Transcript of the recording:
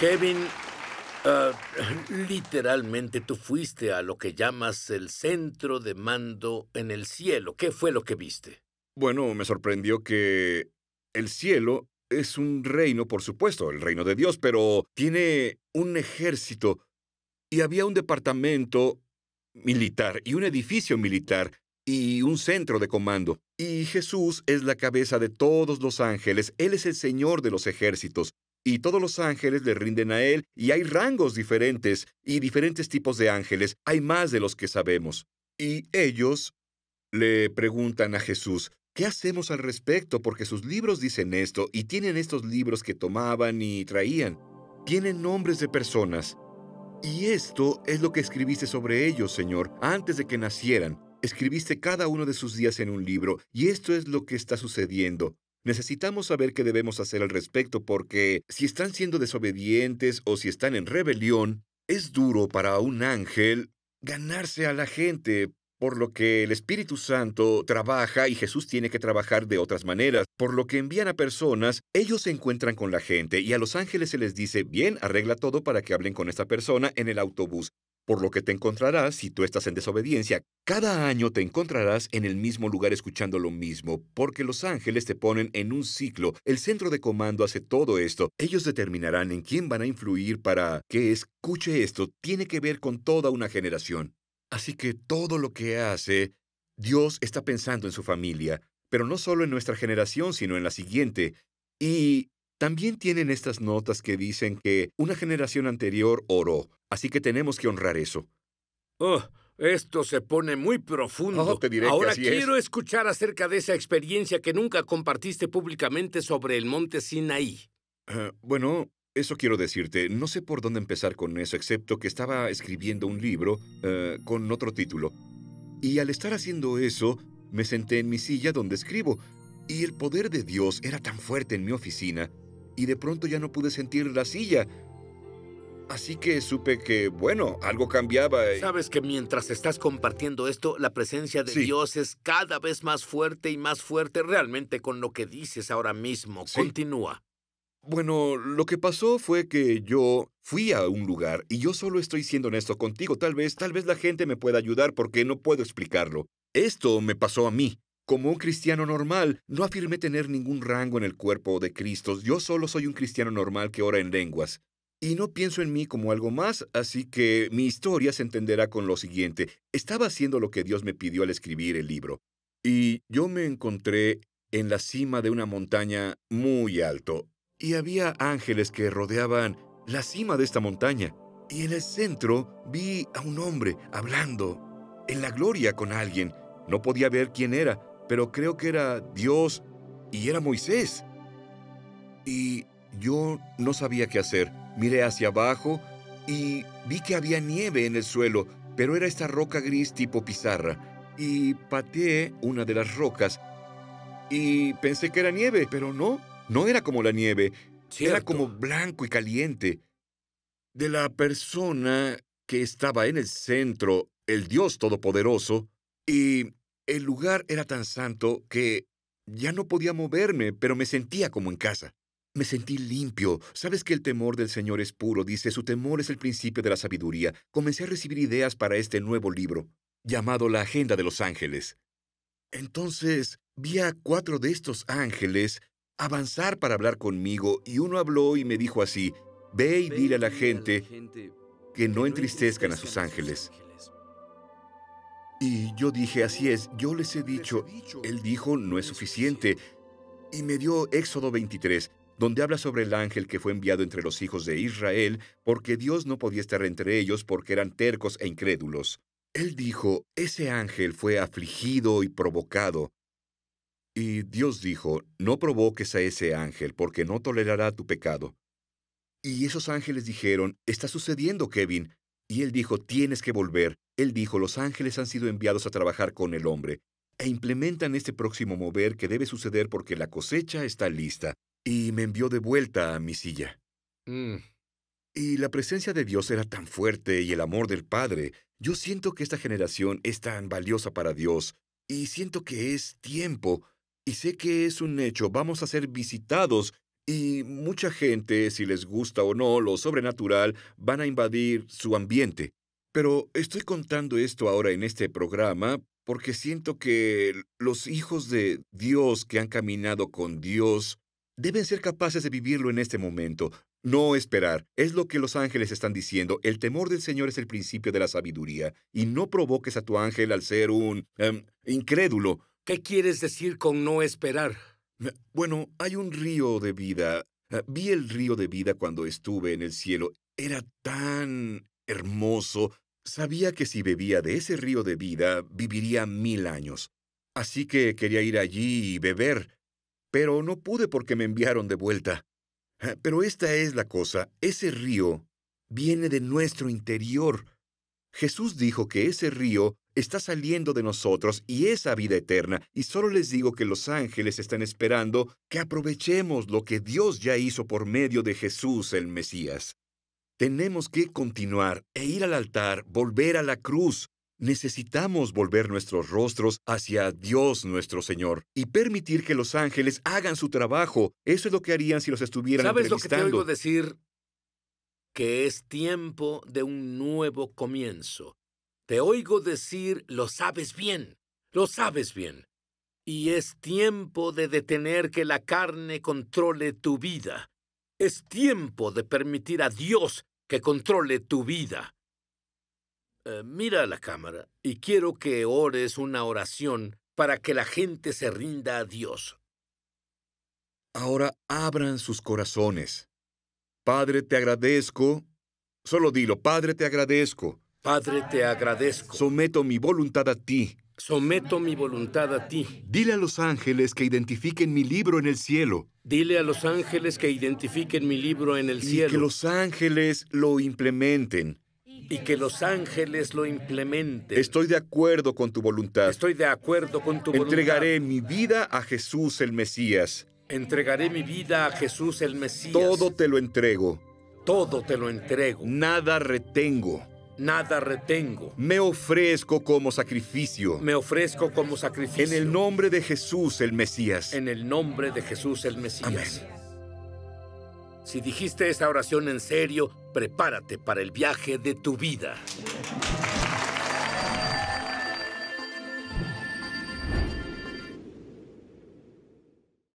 Kevin, ah, literalmente tú fuiste a lo que llamas el centro de mando en el cielo. ¿Qué fue lo que viste? Bueno, me sorprendió que el cielo es un reino, por supuesto, el reino de Dios, pero tiene un ejército y había un departamento militar y un edificio militar y un centro de comando. Y Jesús es la cabeza de todos los ángeles, Él es el Señor de los ejércitos y todos los ángeles le rinden a Él, y hay rangos diferentes y diferentes tipos de ángeles, hay más de los que sabemos. Y ellos le preguntan a Jesús, ¿qué hacemos al respecto? Porque sus libros dicen esto, y tienen estos libros que tomaban y traían. Tienen nombres de personas. Y esto es lo que escribiste sobre ellos, Señor, antes de que nacieran. Escribiste cada uno de sus días en un libro, y esto es lo que está sucediendo. Necesitamos saber qué debemos hacer al respecto porque si están siendo desobedientes o si están en rebelión, es duro para un ángel ganarse a la gente, por lo que el Espíritu Santo trabaja y Jesús tiene que trabajar de otras maneras. Por lo que envían a personas, ellos se encuentran con la gente y a los ángeles se les dice, bien, arregla todo para que hablen con esta persona en el autobús. Por lo que te encontrarás, si tú estás en desobediencia, cada año te encontrarás en el mismo lugar escuchando lo mismo, porque los ángeles te ponen en un ciclo. El centro de comando hace todo esto. Ellos determinarán en quién van a influir para que escuche esto. Tiene que ver con toda una generación. Así que todo lo que hace, Dios está pensando en su familia, pero no solo en nuestra generación, sino en la siguiente. Y también tienen estas notas que dicen que una generación anterior oró, así que tenemos que honrar eso. Oh, esto se pone muy profundo. Oh, te Ahora quiero escuchar acerca de esa experiencia que nunca compartiste públicamente sobre el monte Sinaí. Ah, bueno, eso quiero decirte, no sé por dónde empezar con eso, excepto que estaba escribiendo un libro eh, con otro título. Y al estar haciendo eso, me senté en mi silla donde escribo, y el poder de Dios era tan fuerte en mi oficina y de pronto ya no pude sentir la silla. Así que supe que, bueno, algo cambiaba. Sabes que mientras estás compartiendo esto, la presencia de Dios es cada vez más fuerte y más fuerte realmente con lo que dices ahora mismo. Continúa. Bueno, lo que pasó fue que yo fui a un lugar y yo solo estoy siendo honesto contigo. Tal vez, tal vez la gente me pueda ayudar porque no puedo explicarlo. Esto me pasó a mí. Como un cristiano normal, no afirmé tener ningún rango en el cuerpo de Cristo. Yo solo soy un cristiano normal que ora en lenguas. Y no pienso en mí como algo más, así que mi historia se entenderá con lo siguiente. Estaba haciendo lo que Dios me pidió al escribir el libro. Y yo me encontré en la cima de una montaña muy alto. Y había ángeles que rodeaban la cima de esta montaña. Y en el centro vi a un hombre hablando, en la gloria con alguien. No podía ver quién era, pero creo que era Dios y era Moisés. Y yo no sabía qué hacer. Miré hacia abajo y vi que había nieve en el suelo, pero era esta roca gris tipo pizarra. Y pateé una de las rocas y pensé que era nieve, pero no, no era como la nieve. Era como blanco y caliente. De la persona que estaba en el centro, el Dios Todopoderoso, y el lugar era tan santo que ya no podía moverme, pero me sentía como en casa. Me sentí limpio. Sabes que el temor del Señor es puro, dice, su temor es el principio de la sabiduría. Comencé a recibir ideas para este nuevo libro, llamado La Agenda de los Ángeles. Entonces vi a cuatro de estos ángeles avanzar para hablar conmigo y uno habló y me dijo así, ve y dile a la gente que no entristezcan a sus ángeles. Y yo dije, así es, yo les he dicho, él dijo, no es suficiente. Y me dio Éxodo 23, donde habla sobre el ángel que fue enviado entre los hijos de Israel, porque Dios no podía estar entre ellos porque eran tercos e incrédulos. Él dijo, ese ángel fue afligido y provocado. Y Dios dijo, no provoques a ese ángel, porque no tolerará tu pecado. Y esos ángeles dijeron, está sucediendo, Kevin, y él dijo, tienes que volver. Él dijo, los ángeles han sido enviados a trabajar con el hombre. E implementan este próximo mover que debe suceder porque la cosecha está lista. Y me envió de vuelta a mi silla. Mm. Y la presencia de Dios era tan fuerte y el amor del Padre. Yo siento que esta generación es tan valiosa para Dios. Y siento que es tiempo. Y sé que es un hecho. Vamos a ser visitados y mucha gente, si les gusta o no lo sobrenatural, van a invadir su ambiente. Pero estoy contando esto ahora en este programa porque siento que los hijos de Dios que han caminado con Dios deben ser capaces de vivirlo en este momento, no esperar. Es lo que los ángeles están diciendo. El temor del Señor es el principio de la sabiduría y no provoques a tu ángel al ser un em, incrédulo. ¿Qué quieres decir con no esperar? Bueno, hay un río de vida. Ah, vi el río de vida cuando estuve en el cielo. Era tan hermoso. Sabía que si bebía de ese río de vida, viviría mil años. Así que quería ir allí y beber, pero no pude porque me enviaron de vuelta. Ah, pero esta es la cosa, ese río viene de nuestro interior. Jesús dijo que ese río está saliendo de nosotros y esa vida eterna. Y solo les digo que los ángeles están esperando que aprovechemos lo que Dios ya hizo por medio de Jesús el Mesías. Tenemos que continuar e ir al altar, volver a la cruz. Necesitamos volver nuestros rostros hacia Dios nuestro Señor y permitir que los ángeles hagan su trabajo. Eso es lo que harían si los estuvieran entrevistando. ¿Sabes lo que te oigo decir? Que es tiempo de un nuevo comienzo te oigo decir, lo sabes bien, lo sabes bien. Y es tiempo de detener que la carne controle tu vida. Es tiempo de permitir a Dios que controle tu vida. Eh, mira la cámara y quiero que ores una oración para que la gente se rinda a Dios. Ahora abran sus corazones. Padre, te agradezco. Solo dilo, Padre, te agradezco Padre, te agradezco. Someto mi voluntad a ti. Someto mi voluntad a ti. Dile a los ángeles que identifiquen mi libro en el cielo. Dile a los ángeles que identifiquen mi libro en el cielo. Y que los ángeles lo implementen. Y que los ángeles lo implementen. Estoy de acuerdo con tu voluntad. Estoy de acuerdo con tu voluntad. Entregaré mi vida a Jesús el Mesías. Entregaré mi vida a Jesús el Mesías. Todo te lo entrego. Todo te lo entrego. Nada retengo nada retengo. Me ofrezco como sacrificio. Me ofrezco como sacrificio. En el nombre de Jesús el Mesías. En el nombre de Jesús el Mesías. Amén. Si dijiste esa oración en serio, prepárate para el viaje de tu vida.